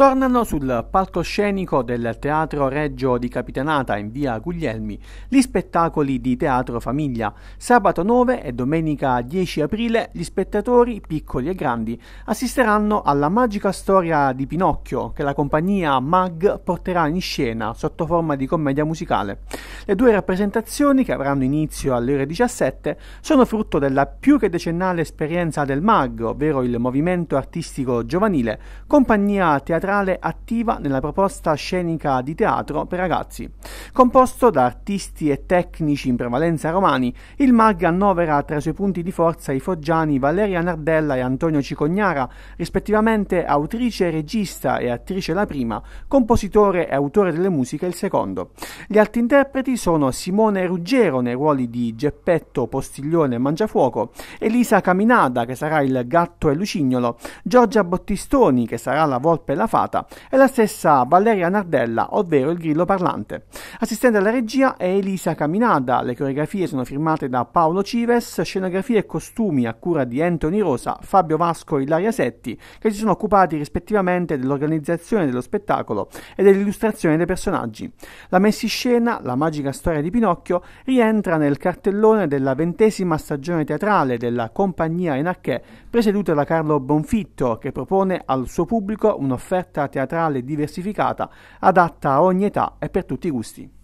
Tornano sul palcoscenico del Teatro Reggio di Capitanata in via Guglielmi gli spettacoli di Teatro Famiglia. Sabato 9 e domenica 10 aprile gli spettatori, piccoli e grandi, assisteranno alla magica storia di Pinocchio che la compagnia MAG porterà in scena sotto forma di commedia musicale. Le due rappresentazioni, che avranno inizio alle ore 17, sono frutto della più che decennale esperienza del MAG, ovvero il Movimento Artistico Giovanile, compagnia teatrale teatrale attiva nella proposta scenica di teatro per ragazzi. Composto da artisti e tecnici in prevalenza romani, il MAG annovera tra i suoi punti di forza i foggiani Valeria Nardella e Antonio Cicognara, rispettivamente autrice, regista e attrice la prima, compositore e autore delle musiche il secondo. Gli altri interpreti sono Simone Ruggero nei ruoli di Geppetto, Postiglione e Mangiafuoco, Elisa Caminada che sarà il gatto e lucignolo, Giorgia Bottistoni che sarà la volpe e la fata, Zapata e la stessa Valeria Nardella, ovvero il grillo parlante. Assistente alla regia è Elisa Caminada, le coreografie sono firmate da Paolo Cives, scenografie e costumi a cura di Anthony Rosa, Fabio Vasco e Ilaria Setti, che si sono occupati rispettivamente dell'organizzazione dello spettacolo e dell'illustrazione dei personaggi. La messa in scena, la magica storia di Pinocchio, rientra nel cartellone della ventesima stagione teatrale della compagnia Enacchè, presieduta da Carlo Bonfitto, che propone al suo pubblico un'offerta offerta teatrale diversificata, adatta a ogni età e per tutti i gusti.